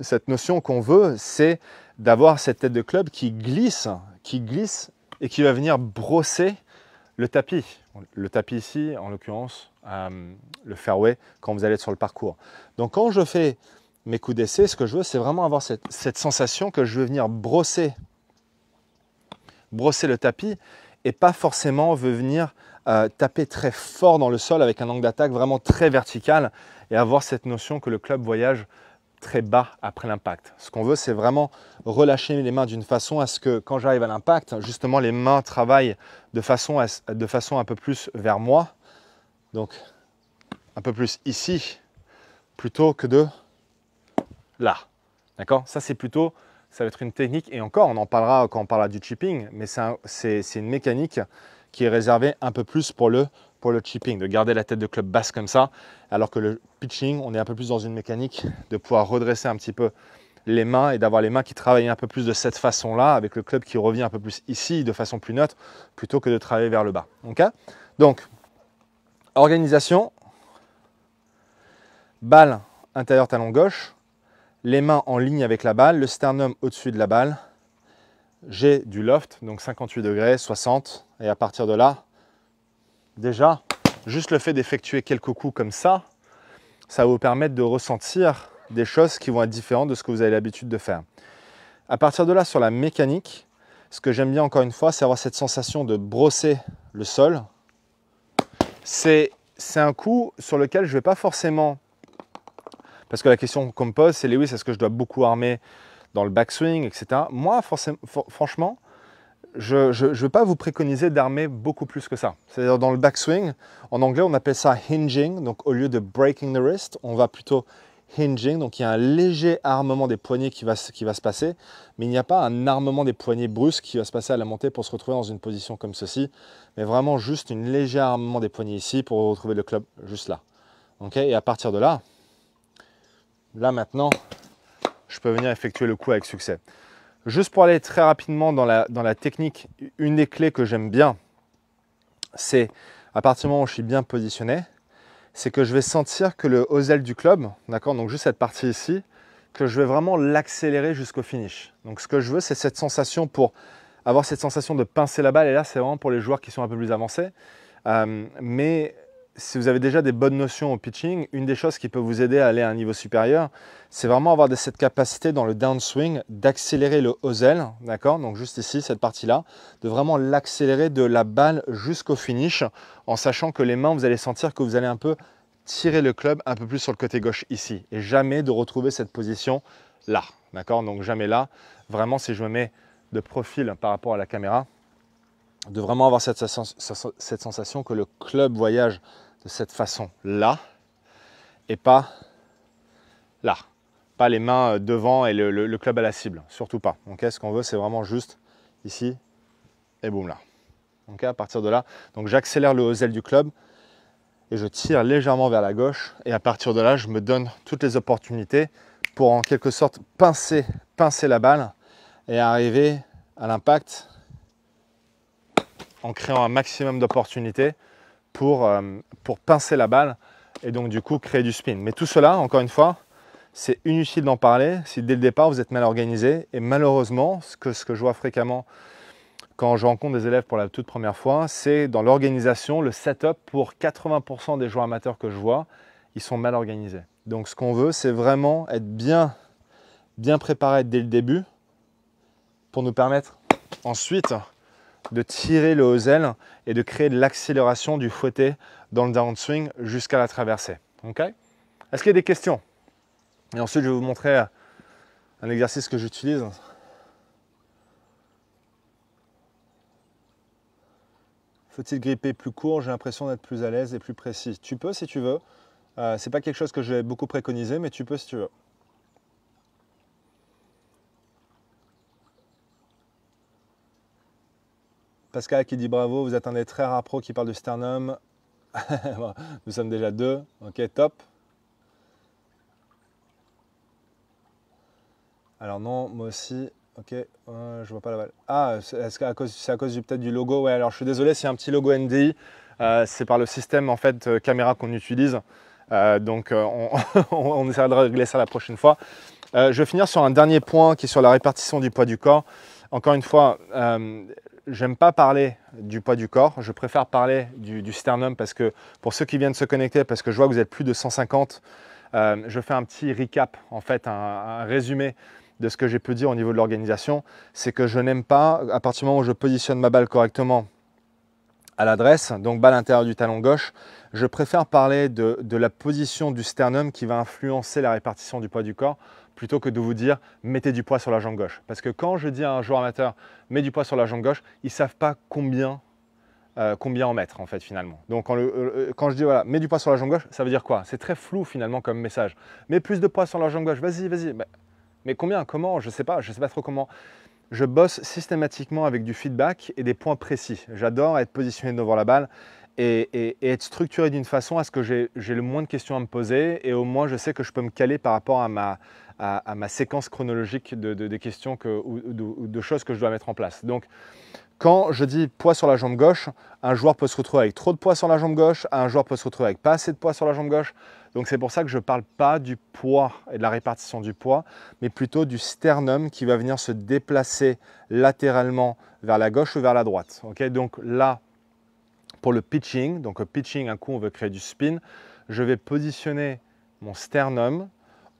Cette notion qu'on veut, c'est d'avoir cette tête de club qui glisse, qui glisse et qui va venir brosser le tapis. Le tapis ici, en l'occurrence, euh, le fairway, quand vous allez être sur le parcours. Donc quand je fais mes coups d'essai, ce que je veux, c'est vraiment avoir cette, sensation que je veux venir brosser, brosser le tapis et pas forcément venir euh, taper très fort dans le sol avec un angle d'attaque vraiment très vertical et avoir cette notion que le club voyage très bas après l'impact. Ce qu'on veut, c'est vraiment relâcher les mains d'une façon à ce que quand j'arrive à l'impact, justement, les mains travaillent de façon, de façon un peu plus vers moi, donc un peu plus ici, plutôt que de là. D'accord Ça, c'est plutôt, ça va être une technique, et encore, on en parlera quand on parlera du chipping, mais c'est une mécanique qui est réservée un peu plus pour le, pour le chipping, de garder la tête de club basse comme ça, alors que le pitching, on est un peu plus dans une mécanique de pouvoir redresser un petit peu les mains et d'avoir les mains qui travaillent un peu plus de cette façon-là, avec le club qui revient un peu plus ici, de façon plus neutre, plutôt que de travailler vers le bas. Okay Donc, organisation, balle intérieur talon gauche, les mains en ligne avec la balle, le sternum au-dessus de la balle. J'ai du loft, donc 58 degrés, 60. Et à partir de là, déjà, juste le fait d'effectuer quelques coups comme ça, ça va vous permettre de ressentir des choses qui vont être différentes de ce que vous avez l'habitude de faire. À partir de là, sur la mécanique, ce que j'aime bien encore une fois, c'est avoir cette sensation de brosser le sol. C'est un coup sur lequel je ne vais pas forcément parce que la question qu'on me pose, c'est Lewis, est-ce que je dois beaucoup armer dans le backswing, etc. Moi, franchement, je ne veux pas vous préconiser d'armer beaucoup plus que ça. C'est-à-dire dans le backswing, en anglais, on appelle ça hinging. Donc au lieu de breaking the wrist, on va plutôt hinging. Donc il y a un léger armement des poignets qui va, se passer, mais il n'y a pas un armement des poignets brusques qui va se passer à la montée pour se retrouver dans une position comme ceci, mais vraiment juste une léger armement des poignets ici pour retrouver le club juste là. et à partir de là, là maintenant, je peux venir effectuer le coup avec succès. Juste pour aller très rapidement dans la, technique, une des clés que j'aime bien, c'est à partir du moment où je suis bien positionné, c'est que je vais sentir que le osel du club, d'accord, donc juste cette partie ici, que je vais vraiment l'accélérer jusqu'au finish. Donc ce que je veux, c'est cette sensation pour avoir cette sensation de pincer la balle. Et là, c'est vraiment pour les joueurs qui sont un peu plus avancés. Euh, mais si vous avez déjà des bonnes notions au pitching, une des choses qui peut vous aider à aller à un niveau supérieur, c'est vraiment avoir cette capacité dans le downswing d'accélérer le hosel, d'accord Donc juste ici, cette partie-là, de vraiment l'accélérer de la balle jusqu'au finish, en sachant que les mains, vous allez sentir que vous allez un peu tirer le club un peu plus sur le côté gauche ici, et jamais de retrouver cette position là, d'accord Donc jamais là, vraiment si je me mets de profil par rapport à la caméra, de vraiment avoir cette, sensation que le club voyage de cette façon-là et pas là. Pas les mains euh, devant et le, club à la cible, surtout pas. Donc ce qu'on veut, c'est vraiment juste ici et boum là. à partir de là, donc j'accélère le hosel du club et je tire légèrement vers la gauche. Et à partir de là, je me donne toutes les opportunités pour en quelque sorte pincer, pincer la balle et arriver à l'impact en créant un maximum d'opportunités pour, euh, pour pincer la balle et donc du coup créer du spin. Mais tout cela, encore une fois, c'est inutile d'en parler si dès le départ vous êtes mal organisé. Et malheureusement, ce que, ce que je vois fréquemment quand je rencontre des élèves pour la toute première fois, c'est dans l'organisation, le setup pour 80% des joueurs amateurs que je vois, ils sont mal organisés. Donc ce qu'on veut, c'est vraiment être bien, bien préparé dès le début pour nous permettre ensuite de tirer le hosel et de créer de l'accélération du foueté dans le downswing jusqu'à la traversée. Est-ce qu'il y a des questions Et ensuite, je vais vous montrer un exercice que j'utilise. Faut-il gripper plus court J'ai l'impression d'être plus à l'aise et plus précis. Tu peux si tu veux. ce euh, c'est pas quelque chose que j'ai beaucoup préconisé, mais tu peux si tu veux. Pascal qui dit bravo, vous êtes un des très rares pros qui parle du sternum. Nous sommes déjà deux. Ok, top. Alors non, moi aussi. Ok, je euh, je vois pas la balle. Ah, c'est à cause, à peut-être du logo. Ouais, alors je suis désolé, c'est un petit logo NDI. Euh, c'est par le système en fait euh, caméra qu'on utilise. donc on, on, essaiera de régler ça la prochaine fois. je vais finir sur un dernier point qui est sur la répartition du poids du corps. Encore une fois, j'aime pas parler du poids du corps, je préfère parler du, sternum parce que pour ceux qui viennent se connecter, parce que je vois que vous êtes plus de 150, euh, je fais un petit recap, en fait, un, résumé de ce que j'ai pu dire au niveau de l'organisation. C'est que je n'aime pas, à partir du moment où je positionne ma balle correctement à l'adresse, donc balle intérieure du talon gauche, je préfère parler de la position du sternum qui va influencer la répartition du poids du corps plutôt que de vous dire mettez du poids sur la jambe gauche. Parce que quand je dis à un joueur amateur mets du poids sur la jambe gauche, ils ne savent pas combien euh, combien en mettre en fait finalement. Donc euh, quand, je dis voilà, mets du poids sur la jambe gauche, ça veut dire quoi C'est très flou finalement comme message. Mets plus de poids sur la jambe gauche, vas-y, vas-y. mais combien Comment Je sais pas, je sais pas trop comment. Je bosse systématiquement avec du feedback et des points précis. J'adore être positionné devant la balle et, et être structuré d'une façon à ce que j'ai le moins de questions à me poser et au moins je sais que je peux me caler par rapport à ma, à, ma séquence chronologique de, des questions ou, de, choses que je dois mettre en place. Donc, quand je dis poids sur la jambe gauche, un joueur peut se retrouver avec trop de poids sur la jambe gauche, un joueur peut se retrouver avec pas assez de poids sur la jambe gauche. Donc c'est pour ça que je ne parle pas du poids et de la répartition du poids, mais plutôt du sternum qui va venir se déplacer latéralement vers la gauche ou vers la droite. donc là, pour le pitching, donc le pitching, un coup on veut créer du spin, je vais positionner mon sternum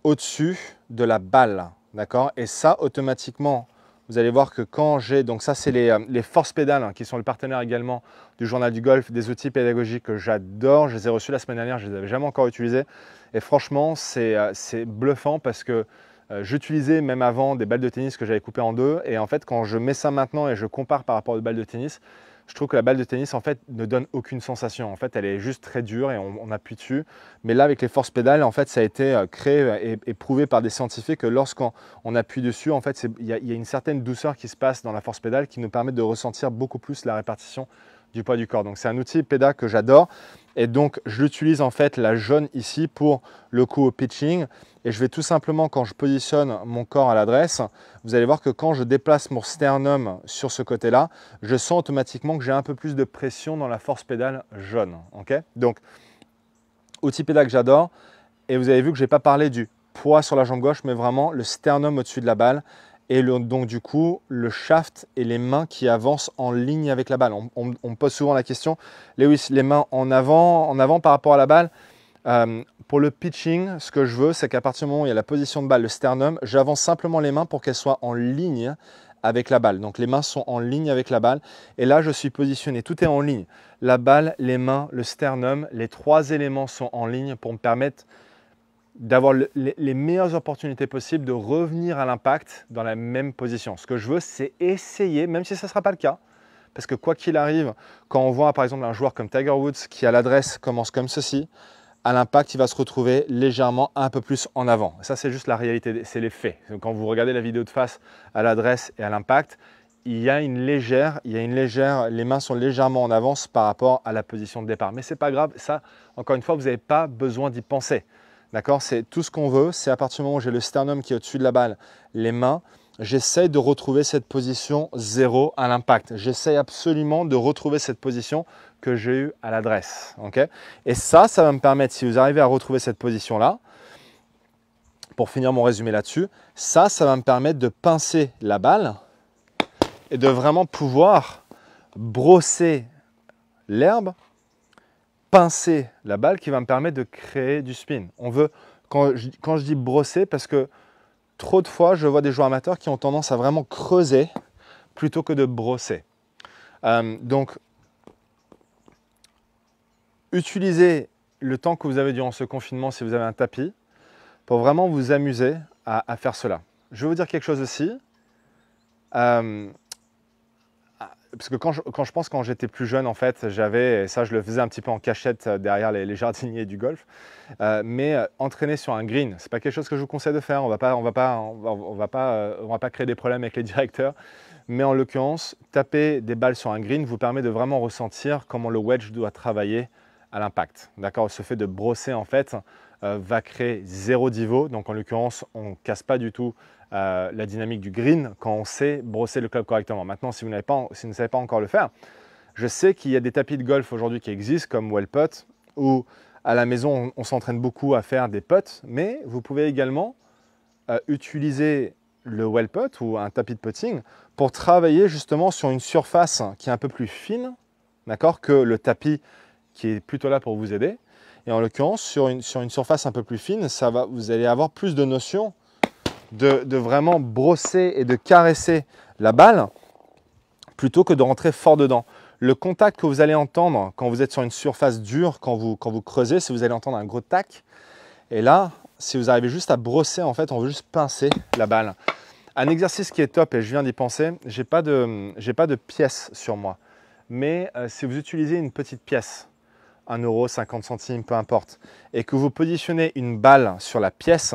au-dessus de la balle. D'accord Et ça, automatiquement, vous allez voir que quand j'ai, donc ça c'est les, euh, forces pédales hein, qui sont le partenaire également du journal du golf, des outils pédagogiques que j'adore, je les ai reçus la semaine dernière, je les avais jamais encore utilisés et franchement c'est, euh, bluffant parce que euh, j'utilisais même avant des balles de tennis que j'avais coupées en deux et en fait quand je mets ça maintenant et je compare par rapport aux balles de tennis, je trouve que la balle de tennis en fait ne donne aucune sensation. En fait, elle est juste très dure et on, appuie dessus. Mais là, avec les forces pédales, en fait, ça a été euh, créé et, prouvé par des scientifiques que lorsqu'on appuie dessus, en fait, il y, a une certaine douceur qui se passe dans la force pédale qui nous permet de ressentir beaucoup plus la répartition du poids du corps. Donc c'est un outil pédale que j'adore. Et donc je l'utilise en fait la jaune ici pour le coup au pitching. Et je vais tout simplement quand je positionne mon corps à l'adresse, vous allez voir que quand je déplace mon sternum sur ce côté-là, je sens automatiquement que j'ai un peu plus de pression dans la force pédale jaune. Okay donc outil pédale que j'adore. Et vous avez vu que je n'ai pas parlé du poids sur la jambe gauche, mais vraiment le sternum au-dessus de la balle et donc du coup le shaft et les mains qui avancent en ligne avec la balle. On, me pose souvent la question, Lewis, les mains en avant, en avant par rapport à la balle. Euh, pour le pitching, ce que je veux, c'est qu'à partir du moment où il y a la position de balle, le sternum, j'avance simplement les mains pour qu'elles soient en ligne avec la balle. Donc les mains sont en ligne avec la balle. Et là, je suis positionné, tout est en ligne. La balle, les mains, le sternum, les trois éléments sont en ligne pour me permettre d'avoir les, les meilleures opportunités possibles de revenir à l'impact dans la même position. Ce que je veux, c'est essayer, même si ça ne sera pas le cas, parce que quoi qu'il arrive, quand on voit par exemple un joueur comme Tiger Woods qui à l'adresse commence comme ceci, à l'impact, il va se retrouver légèrement un peu plus en avant. Ça, c'est juste la réalité, c'est les faits. Quand vous regardez la vidéo de face à l'adresse et à l'impact, il y a une légère, il y a une légère, les mains sont légèrement en avance par rapport à la position de départ. Mais c'est pas grave, ça, encore une fois, vous n'avez pas besoin d'y penser. D'accord C'est tout ce qu'on veut, c'est à partir du moment où j'ai le sternum qui est au-dessus de la balle, les mains, j'essaye de retrouver cette position zéro à l'impact. J'essaye absolument de retrouver cette position que j'ai eue à l'adresse. et ça, ça va me permettre, si vous arrivez à retrouver cette position-là, pour finir mon résumé là-dessus, ça, ça va me permettre de pincer la balle et de vraiment pouvoir brosser l'herbe pincer la balle qui va me permettre de créer du spin. On veut, quand je, dis brosser, parce que trop de fois, je vois des joueurs amateurs qui ont tendance à vraiment creuser plutôt que de brosser. Euh, donc, utilisez le temps que vous avez durant ce confinement, si vous avez un tapis, pour vraiment vous amuser à, faire cela. Je vais vous dire quelque chose aussi. Euh, parce que quand je, pense quand j'étais plus jeune, en fait, j'avais, ça je le faisais un petit peu en cachette euh, derrière les, jardiniers du golf, euh, mais euh, entraîner sur un green, c'est pas quelque chose que je vous conseille de faire. On va pas, on va pas, on va, pas, on va pas créer des problèmes avec les directeurs. Mais en l'occurrence, taper des balles sur un green vous permet de vraiment ressentir comment le wedge doit travailler à l'impact. D'accord, ce fait de brosser en fait euh, va créer zéro niveau Donc en l'occurrence, on ne casse pas du tout euh, la dynamique du green quand on sait brosser le club correctement. Maintenant, si vous, n'avez si ne savez pas encore le faire, je sais qu'il y a des tapis de golf aujourd'hui qui existent comme Well Putt ou à la maison, on, s'entraîne beaucoup à faire des putts, mais vous pouvez également euh, utiliser le well ou un tapis de putting pour travailler justement sur une surface qui est un peu plus fine, d'accord, que le tapis qui est plutôt là pour vous aider. Et en l'occurrence, sur une, sur une surface un peu plus fine, ça va, vous allez avoir plus de notion de, vraiment brosser et de caresser la balle plutôt que de rentrer fort dedans. Le contact que vous allez entendre quand vous êtes sur une surface dure, quand vous, quand vous creusez, c'est vous allez entendre un gros tac. Et là, si vous arrivez juste à brosser, en fait, on veut juste pincer la balle. Un exercice qui est top, et je viens d'y penser, j'ai pas de, pas de pièce sur moi. Mais euh, si vous utilisez une petite pièce, 1 euro, 50 centimes, peu importe, et que vous positionnez une balle sur la pièce,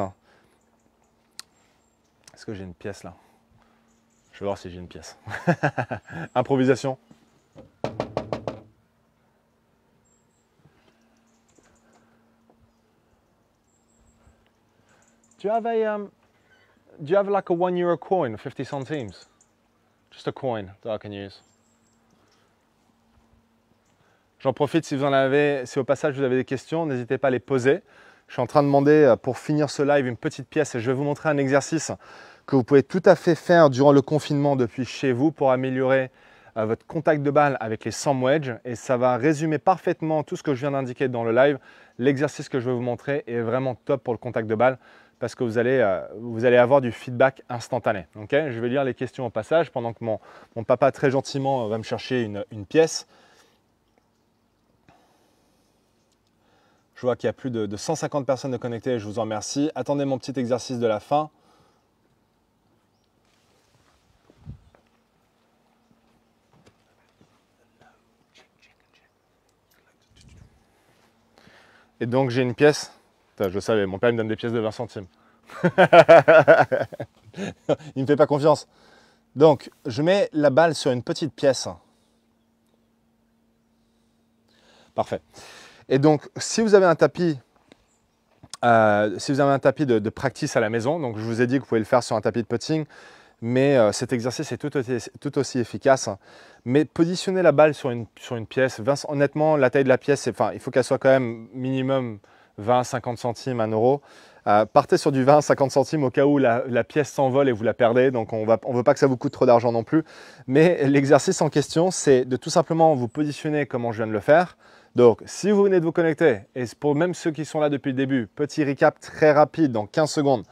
est-ce que j'ai une pièce là Je vais voir si j'ai une pièce. Improvisation. Do you have a um, do you have like a one euro coin, 50 centimes? Just a coin that I can use. J'en profite si vous en avez, si au passage vous avez des questions, n'hésitez pas à les poser. Je suis en train de demander euh, pour finir ce live une petite pièce et je vais vous montrer un exercice que vous pouvez tout à fait faire durant le confinement depuis chez vous pour améliorer euh, votre contact de balle avec les 100 wedge et ça va résumer parfaitement tout ce que je viens d'indiquer dans le live. L'exercice que je vais vous montrer est vraiment top pour le contact de balle parce que vous allez, euh, avoir du feedback instantané. je vais lire les questions au passage pendant que mon, papa très gentiment va me chercher une pièce. Je vois qu'il y a plus de, 150 personnes de connectées et je vous en remercie. Attendez mon petit exercice de la fin. Et donc j'ai une pièce. je savais, mon père me donne des pièces de 20 centimes. il ne me fait pas confiance. Donc je mets la balle sur une petite pièce. Parfait. Et donc, si vous avez un tapis, euh, si vous avez un tapis de, practice à la maison, donc je vous ai dit que vous pouvez le faire sur un tapis de putting, mais euh, cet exercice est tout aussi, efficace. Mais positionner la balle sur une, pièce, honnêtement, la taille de la pièce, il faut qu'elle soit quand même minimum 20-50 centimes, 1 euro. Euh, partez sur du 20-50 centimes au cas où la, pièce s'envole et vous la perdez. Donc on ne veut pas que ça vous coûte trop d'argent non plus. Mais l'exercice en question, c'est de tout simplement vous positionner comme je viens de le faire, donc, si vous venez de vous connecter, et pour même ceux qui sont là depuis le début, petit recap très rapide, dans 15 secondes.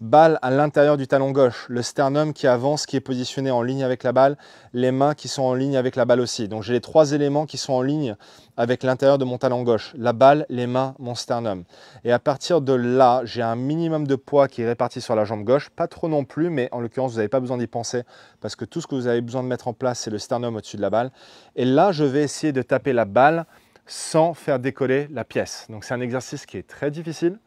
Balle à l'intérieur du talon gauche, le sternum qui avance, qui est positionné en ligne avec la balle, les mains qui sont en ligne avec la balle aussi. Donc j'ai les trois éléments qui sont en ligne avec l'intérieur de mon talon gauche, la balle, les mains, mon sternum. Et à partir de là, j'ai un minimum de poids qui est réparti sur la jambe gauche, pas trop non plus, mais en l'occurrence, vous n'avez pas besoin d'y penser parce que tout ce que vous avez besoin de mettre en place, c'est le sternum au-dessus de la balle. Et là, je vais essayer de taper la balle sans faire décoller la pièce. Donc c'est un exercice qui est très difficile,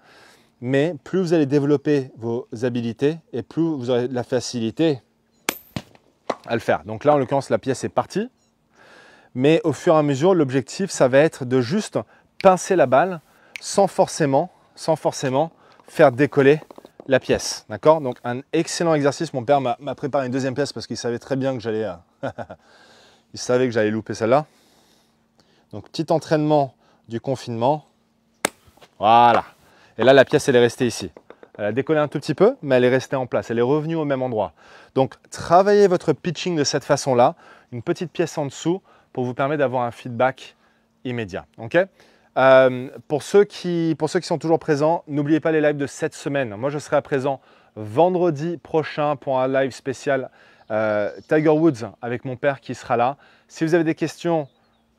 mais plus vous allez développer vos habilités et plus vous aurez de la facilité à le faire. Donc là, en l'occurrence, la pièce est partie, mais au fur et à mesure, l'objectif, ça va être de juste pincer la balle sans forcément, sans forcément faire décoller la pièce. D'accord Donc un excellent exercice. Mon père m'a préparé une deuxième pièce parce qu'il savait très bien que j'allais... Euh, il savait que j'allais louper celle-là. Donc petit entraînement du confinement. Voilà. Et là, la pièce, elle est restée ici. Elle a décollé un tout petit peu, mais elle est restée en place. Elle est revenue au même endroit. Donc, travaillez votre pitching de cette façon-là. Une petite pièce en dessous pour vous permettre d'avoir un feedback immédiat. OK euh, pour, ceux qui, pour ceux qui sont toujours présents, n'oubliez pas les lives de cette semaine. Moi, je serai présent vendredi prochain pour un live spécial euh, Tiger Woods avec mon père qui sera là. Si vous avez des questions,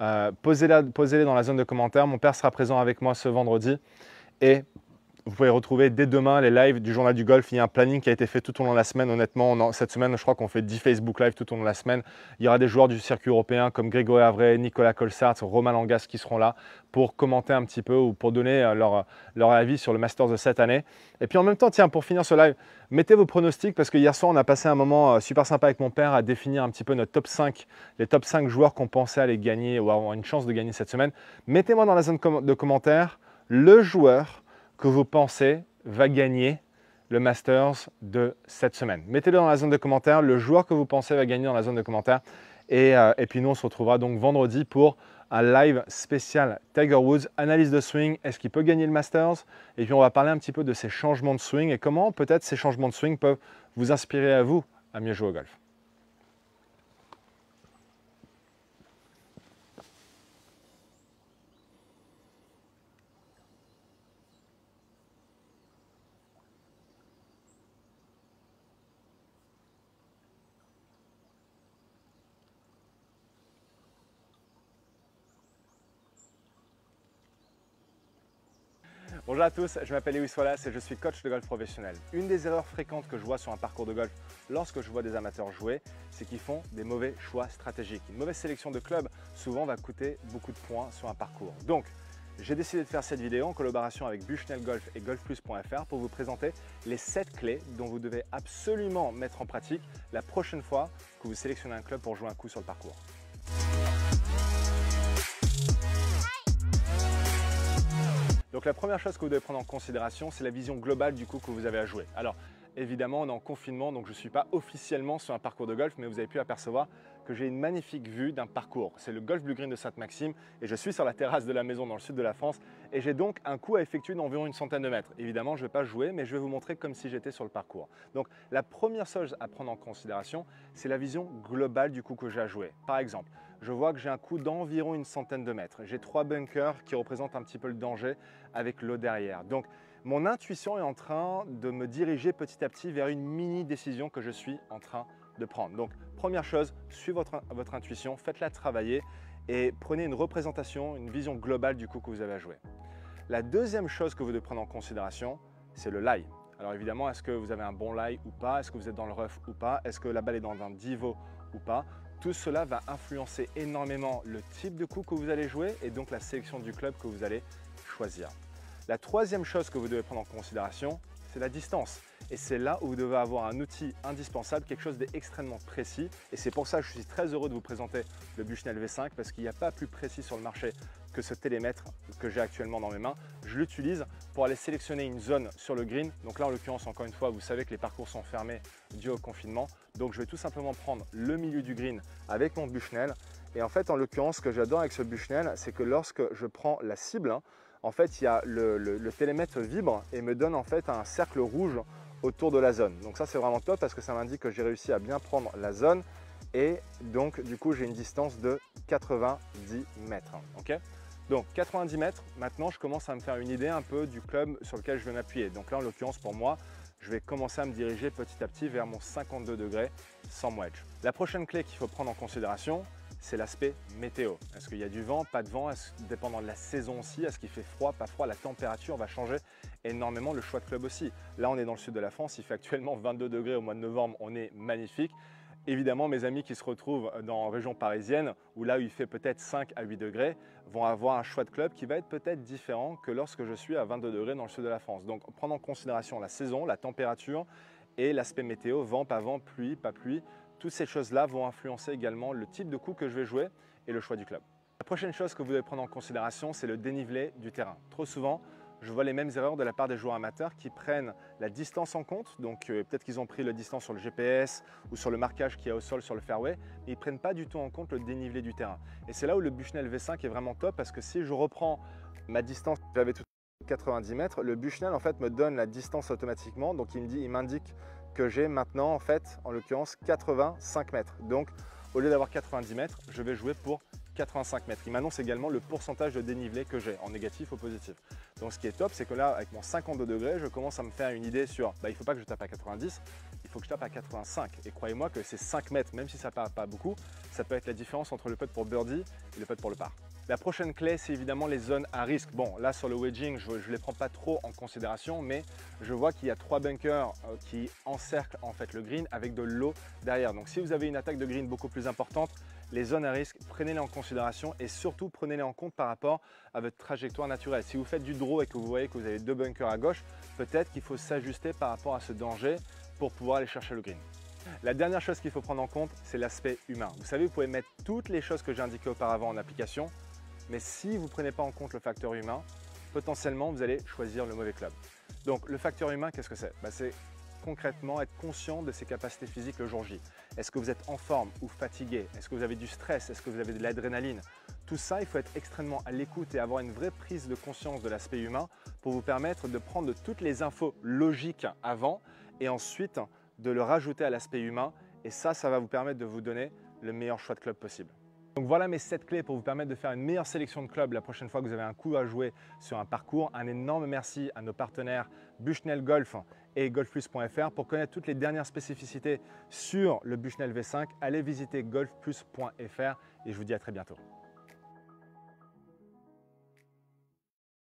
euh, posez-les dans la zone de commentaires. Mon père sera présent avec moi ce vendredi. Et vous pouvez retrouver dès demain les lives du journal du golf. Il y a un planning qui a été fait tout au long de la semaine. Honnêtement, cette semaine, je crois qu'on fait 10 Facebook Live tout au long de la semaine. Il y aura des joueurs du circuit européen comme Grégory Avray, Nicolas Colsart, Romain Langas qui seront là pour commenter un petit peu ou pour donner euh, euh, leur, avis sur le Masters de cette année. Et puis en même temps, tiens, pour finir ce live, mettez vos pronostics parce que hier soir, on a passé un moment euh, super sympa avec mon père à définir un petit peu notre top 5, les top 5 joueurs qu'on pensait aller gagner ou avoir une chance de gagner cette semaine. Mettez-moi dans la zone de commentaires le joueur que vous pensez va gagner le Masters de cette semaine. Mettez-le dans la zone de commentaires, le joueur que vous pensez va gagner dans la zone de commentaires. Et, euh, et puis nous, on se retrouvera donc vendredi pour un live spécial Tiger Woods, analyse de swing, est-ce qu'il peut gagner le Masters Et puis on va parler un petit peu de ces changements de swing et comment peut-être ces changements de swing peuvent vous inspirer à vous à mieux jouer au golf. Bonjour à tous, je m'appelle Lewis Wallace et je suis coach de golf professionnel. Une des erreurs fréquentes que je vois sur un parcours de golf lorsque je vois des amateurs jouer, c'est qu'ils font des mauvais choix stratégiques. Une mauvaise sélection de clubs souvent va coûter beaucoup de points sur un parcours. Donc, j'ai décidé de faire cette vidéo en collaboration avec Bushnell Golf et golfplus.fr pour vous présenter les 7 clés dont vous devez absolument mettre en pratique la prochaine fois que vous sélectionnez un club pour jouer un coup sur le parcours. Donc la première chose que vous devez prendre en considération, c'est la vision globale du coup que vous avez à jouer. Alors évidemment, on est en confinement, donc je ne suis pas officiellement sur un parcours de golf, mais vous avez pu apercevoir que j'ai une magnifique vue d'un parcours. C'est le Golf Blue Green de Sainte-Maxime et je suis sur la terrasse de la maison dans le sud de la France et j'ai donc un coup à effectuer d'environ une centaine de mètres. Évidemment, je ne vais pas jouer, mais je vais vous montrer comme si j'étais sur le parcours. Donc la première chose à prendre en considération, c'est la vision globale du coup que j'ai à jouer. Par exemple, je vois que j'ai un coup d'environ une centaine de mètres. J'ai trois bunkers qui représentent un petit peu le danger avec l'eau derrière. Donc mon intuition est en train de me diriger petit à petit vers une mini décision que je suis en train de prendre. Donc première chose, suivez votre, intuition, faites-la travailler et prenez une représentation, une vision globale du coup que vous avez à jouer. La deuxième chose que vous devez prendre en considération, c'est le lie. Alors évidemment, est-ce que vous avez un bon lie ou pas Est-ce que vous êtes dans le rough ou pas Est-ce que la balle est dans un divo ou pas tout cela va influencer énormément le type de coup que vous allez jouer et donc la sélection du club que vous allez choisir. La troisième chose que vous devez prendre en considération, c'est la distance. Et c'est là où vous devez avoir un outil indispensable, quelque chose d'extrêmement précis. Et c'est pour ça que je suis très heureux de vous présenter le Bushnell V5 parce qu'il n'y a pas plus précis sur le marché que ce télémètre que j'ai actuellement dans mes mains. Je l'utilise pour aller sélectionner une zone sur le green. Donc là, en l'occurrence, encore une fois, vous savez que les parcours sont fermés dû au confinement. Donc je vais tout simplement prendre le milieu du green avec mon bushnell. Et en fait, en l'occurrence, ce que j'adore avec ce bushnell, c'est que lorsque je prends la cible, hein, en fait, il y a le, le télémètre vibre et me donne en fait un cercle rouge autour de la zone. Donc ça, c'est vraiment top parce que ça m'indique que j'ai réussi à bien prendre la zone et donc du coup j'ai une distance de 90 mètres. ok donc 90 mètres, maintenant je commence à me faire une idée un peu du club sur lequel je vais m'appuyer. Donc là en l'occurrence pour moi, je vais commencer à me diriger petit à petit vers mon 52 degrés sans wedge. La prochaine clé qu'il faut prendre en considération, c'est l'aspect météo. Est-ce qu'il y a du vent, pas de vent, Est-ce dépendant de la saison aussi, est-ce qu'il fait froid, pas froid, la température va changer énormément, le choix de club aussi. Là on est dans le sud de la France, il fait actuellement 22 degrés au mois de novembre, on est magnifique. Évidemment, mes amis qui se retrouvent euh, dans la région parisienne, où là où il fait peut-être 5 à 8 degrés, vont avoir un choix de club qui va être peut-être différent que lorsque je suis à 22 degrés dans le sud de la France. Donc, prendre en considération la saison, la température et l'aspect météo, vent, pas vent, pluie, pas pluie, toutes ces choses-là vont influencer également le type de coup que je vais jouer et le choix du club. La prochaine chose que vous devez prendre en considération, c'est le dénivelé du terrain. Trop souvent, je vois les mêmes erreurs de la part des joueurs amateurs qui prennent la distance en compte. Donc euh, peut-être qu'ils ont pris la distance sur le GPS ou sur le marquage qu'il y a au sol sur le fairway, mais ils prennent pas du tout en compte le dénivelé du terrain. Et c'est là où le Bushnell V5 est vraiment top parce que si je reprends ma distance, j'avais tout à 90 mètres, le Bushnell en fait me donne la distance automatiquement, donc il me dit, il m'indique que j'ai maintenant en fait, en l'occurrence 85 mètres. Donc au lieu d'avoir 90 mètres, je vais jouer pour 85 mètres. Il m'annonce également le pourcentage de dénivelé que j'ai, en négatif ou positif. Donc ce qui est top, c'est que là, avec mon 52 degrés, je commence à me faire une idée sur, bah, il ne faut pas que je tape à 90, il faut que je tape à 85. Et croyez-moi que ces 5 mètres, même si ça ne part pas beaucoup, ça peut être la différence entre le putt pour birdie et le putt pour le par. La prochaine clé, c'est évidemment les zones à risque. Bon, là sur le wedging, je ne les prends pas trop en considération, mais je vois qu'il y a trois bunkers euh, qui encerclent en fait le green avec de l'eau derrière. Donc si vous avez une attaque de green beaucoup plus importante, les zones à risque, prenez-les en considération et surtout prenez-les en compte par rapport à votre trajectoire naturelle. Si vous faites du draw et que vous voyez que vous avez deux bunkers à gauche, peut-être qu'il faut s'ajuster par rapport à ce danger pour pouvoir aller chercher le green. La dernière chose qu'il faut prendre en compte, c'est l'aspect humain. Vous savez, vous pouvez mettre toutes les choses que j'ai indiquées auparavant en application, mais si vous prenez pas en compte le facteur humain, potentiellement, vous allez choisir le mauvais club. Donc, le facteur humain, qu'est-ce que c'est bah, C'est concrètement être conscient de ses capacités physiques le jour J. Est-ce que vous êtes en forme ou fatigué Est-ce que vous avez du stress Est-ce que vous avez de l'adrénaline Tout ça, il faut être extrêmement à l'écoute et avoir une vraie prise de conscience de l'aspect humain pour vous permettre de prendre toutes les infos logiques avant et ensuite de le rajouter à l'aspect humain. Et ça, ça va vous permettre de vous donner le meilleur choix de club possible. Donc voilà mes 7 clés pour vous permettre de faire une meilleure sélection de clubs la prochaine fois que vous avez un coup à jouer sur un parcours. Un énorme merci à nos partenaires Bushnell Golf et golfplus.fr. Pour connaître toutes les dernières spécificités sur le Bushnell V5, allez visiter golfplus.fr et je vous dis à très bientôt.